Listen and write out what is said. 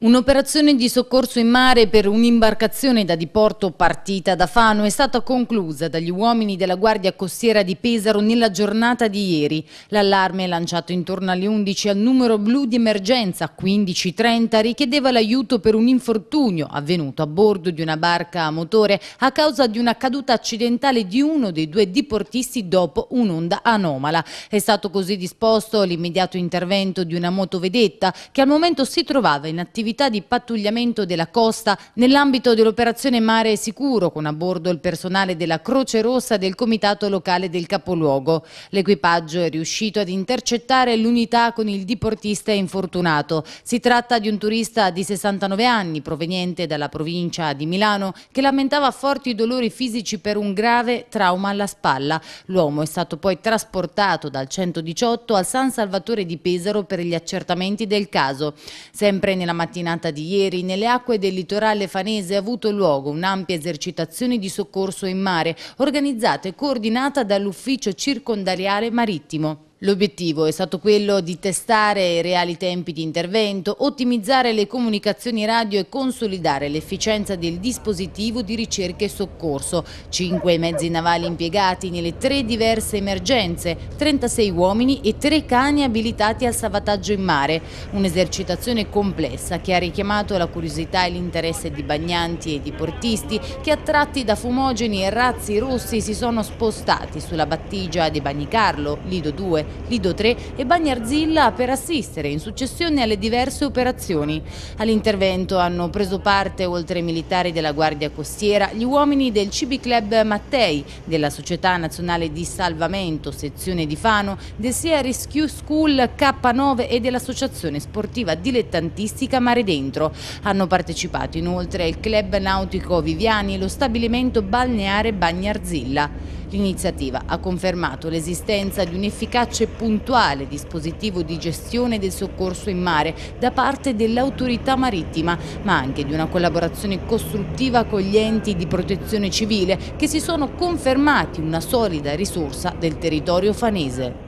Un'operazione di soccorso in mare per un'imbarcazione da diporto partita da Fano è stata conclusa dagli uomini della Guardia Costiera di Pesaro nella giornata di ieri. L'allarme lanciato intorno alle 11 al numero blu di emergenza 1530 richiedeva l'aiuto per un infortunio avvenuto a bordo di una barca a motore a causa di una caduta accidentale di uno dei due diportisti dopo un'onda anomala. È stato così disposto l'immediato intervento di una motovedetta che al momento si trovava in attività attività di pattugliamento della costa nell'ambito dell'operazione Mare Sicuro con a bordo il personale della Croce Rossa del Comitato Locale del Capoluogo. L'equipaggio è riuscito ad intercettare l'unità con il diportista infortunato. Si tratta di un turista di 69 anni proveniente dalla provincia di Milano che lamentava forti dolori fisici per un grave trauma alla spalla. L'uomo è stato poi trasportato dal 118 al San Salvatore di Pesaro per gli accertamenti del caso. Sempre nella mattina mattinata di ieri nelle acque del litorale fanese ha avuto luogo un'ampia esercitazione di soccorso in mare organizzata e coordinata dall'ufficio circondariale marittimo. L'obiettivo è stato quello di testare i reali tempi di intervento, ottimizzare le comunicazioni radio e consolidare l'efficienza del dispositivo di ricerca e soccorso. Cinque mezzi navali impiegati nelle tre diverse emergenze, 36 uomini e tre cani abilitati al salvataggio in mare. Un'esercitazione complessa che ha richiamato la curiosità e l'interesse di bagnanti e di portisti che attratti da fumogeni e razzi rossi si sono spostati sulla battigia di Bagnicarlo, Lido 2 Lido 3 e Bagnarzilla per assistere in successione alle diverse operazioni. All'intervento hanno preso parte, oltre ai militari della Guardia Costiera, gli uomini del CB Club Mattei, della Società Nazionale di Salvamento, sezione di Fano, del SEA Rescue School K9 e dell'Associazione Sportiva Dilettantistica Mare Dentro. Hanno partecipato inoltre il Club Nautico Viviani e lo stabilimento balneare Bagnarzilla. L'iniziativa ha confermato l'esistenza di un efficace e puntuale dispositivo di gestione del soccorso in mare da parte dell'autorità marittima, ma anche di una collaborazione costruttiva con gli enti di protezione civile che si sono confermati una solida risorsa del territorio fanese.